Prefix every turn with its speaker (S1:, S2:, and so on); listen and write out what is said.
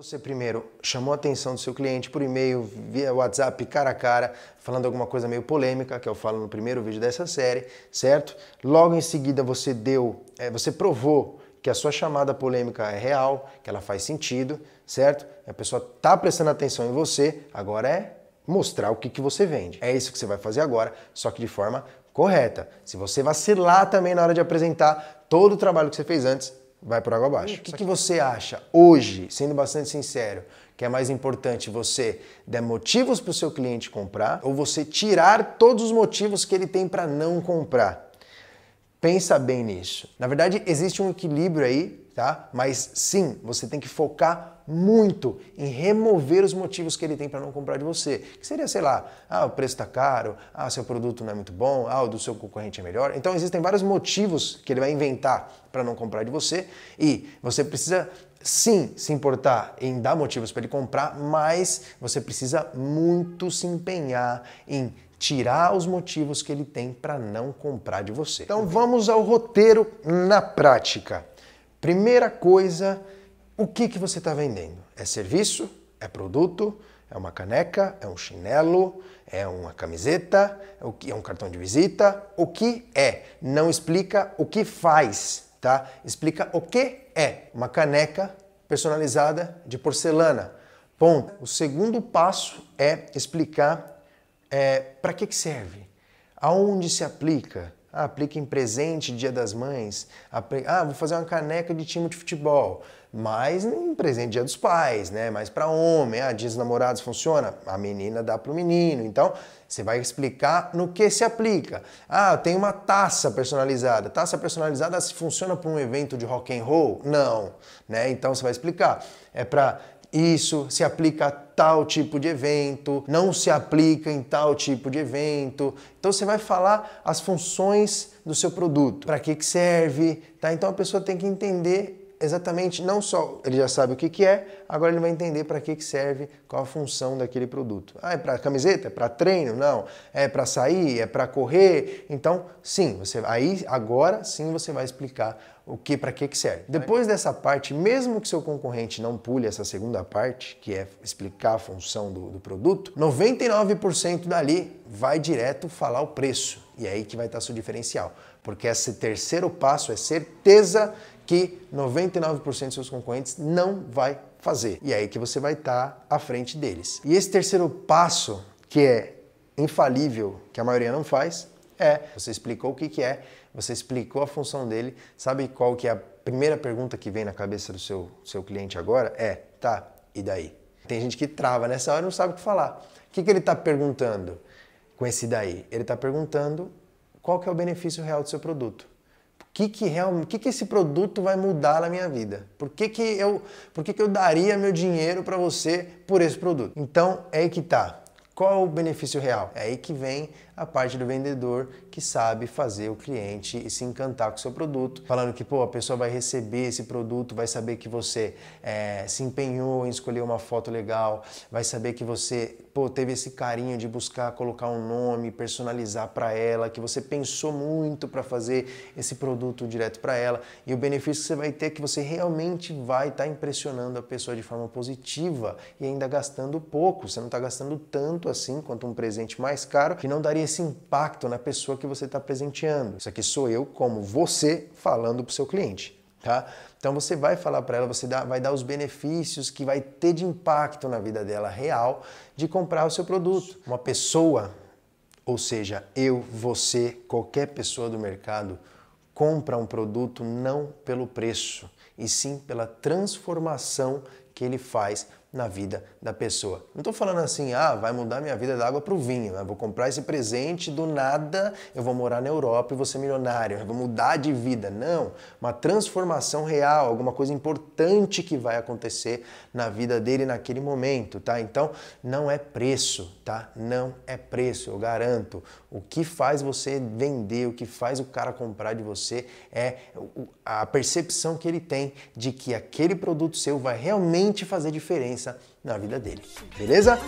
S1: Você primeiro chamou a atenção do seu cliente por e-mail, via WhatsApp, cara a cara, falando alguma coisa meio polêmica, que eu falo no primeiro vídeo dessa série, certo? Logo em seguida você deu, é, você provou que a sua chamada polêmica é real, que ela faz sentido, certo? A pessoa tá prestando atenção em você, agora é mostrar o que, que você vende. É isso que você vai fazer agora, só que de forma correta. Se você vacilar também na hora de apresentar, todo o trabalho que você fez antes vai por água abaixo. O que, que, você acha hoje, sendo bastante sincero, que é mais importante você dar motivos para o seu cliente comprar ou você tirar todos os motivos que ele tem para não comprar? Pensa bem nisso. Na verdade, existe um equilíbrio aí tá? Mas sim, você tem que focar muito em remover os motivos que ele tem para não comprar de você. Que seria, sei lá, ah, o preço está caro, ah, seu produto não é muito bom, ah, o do seu concorrente é melhor. Então existem vários motivos que ele vai inventar para não comprar de você e você precisa sim se importar em dar motivos para ele comprar, mas você precisa muito se empenhar em tirar os motivos que ele tem para não comprar de você. Então vamos ao roteiro na prática. Primeira coisa, o que, que você está vendendo? É serviço? É produto? É uma caneca? É um chinelo? É uma camiseta? É, é, um cartão de visita? O que é? Não explica o que faz, tá? Explica o que é. Uma caneca personalizada de porcelana. Ponto. O segundo passo é explicar é, para que, que serve, aonde se aplica, ah, aplique em presente, dia das mães. Ah, vou fazer uma caneca de time de futebol. Mas em presente, dia dos pais, né? Mas para homem, ah, dias namorados funciona? A menina dá para o menino. Então, você vai explicar no que se aplica. Ah, tem uma taça personalizada. Taça personalizada funciona para um evento de rock and roll? Não, né? Então você vai explicar. É para isso, se aplica a tal tipo de evento, não se aplica em tal tipo de evento. Então você vai falar as funções do seu produto, para que, que serve, tá? Então a pessoa tem que entender exatamente não só ele já sabe o que, que é, agora ele vai entender para que, que serve, qual a função daquele produto. Ah, é para camiseta? É para treino? Não. É para sair? É para correr? Então, sim, você aí agora sim você vai explicar o que para que, que serve. Depois dessa parte, mesmo que seu concorrente não pule essa segunda parte, que é explicar a função do, do produto, 99% dali vai direto falar o preço. E é aí que vai estar seu diferencial. Porque esse terceiro passo é certeza que 99% dos seus concorrentes não vai fazer. E é aí que você vai estar tá à frente deles. E esse terceiro passo, que é infalível, que a maioria não faz, é você explicou o que, que é, você explicou a função dele, sabe qual que é a primeira pergunta que vem na cabeça do seu, seu cliente agora? É, tá, e daí? Tem gente que trava nessa hora e não sabe o que falar. O que, que ele está perguntando com esse daí? Ele está perguntando qual que é o benefício real do seu produto que que realmente, que que esse produto vai mudar na minha vida? Por que que eu, por que que eu daria meu dinheiro para você por esse produto? Então, é aí que tá. Qual é o benefício real? É aí que vem a parte do vendedor que sabe fazer o cliente e se encantar com o seu produto, falando que pô, a pessoa vai receber esse produto, vai saber que você é, se empenhou em escolher uma foto legal, vai saber que você pô, teve esse carinho de buscar colocar um nome, personalizar para ela, que você pensou muito para fazer esse produto direto para ela. E o benefício que você vai ter é que você realmente vai estar tá impressionando a pessoa de forma positiva e ainda gastando pouco. Você não está gastando tanto assim quanto um presente mais caro, que não daria esse impacto na pessoa que você está presenteando. Isso aqui sou eu, como você, falando para o seu cliente. Tá? Então você vai falar para ela, você dá, vai dar os benefícios que vai ter de impacto na vida dela real de comprar o seu produto. Uma pessoa, ou seja, eu, você, qualquer pessoa do mercado, compra um produto não pelo preço, e sim pela transformação que ele faz na vida da pessoa. Não estou falando assim, ah, vai mudar minha vida da água para o vinho, né? vou comprar esse presente do nada, eu vou morar na Europa e vou ser milionário, eu vou mudar de vida. Não, uma transformação real, alguma coisa importante que vai acontecer na vida dele naquele momento, tá? Então, não é preço, tá? Não é preço, eu garanto. O que faz você vender, o que faz o cara comprar de você é a percepção que ele tem de que aquele produto seu vai realmente fazer diferença diferença na vida dele. Beleza?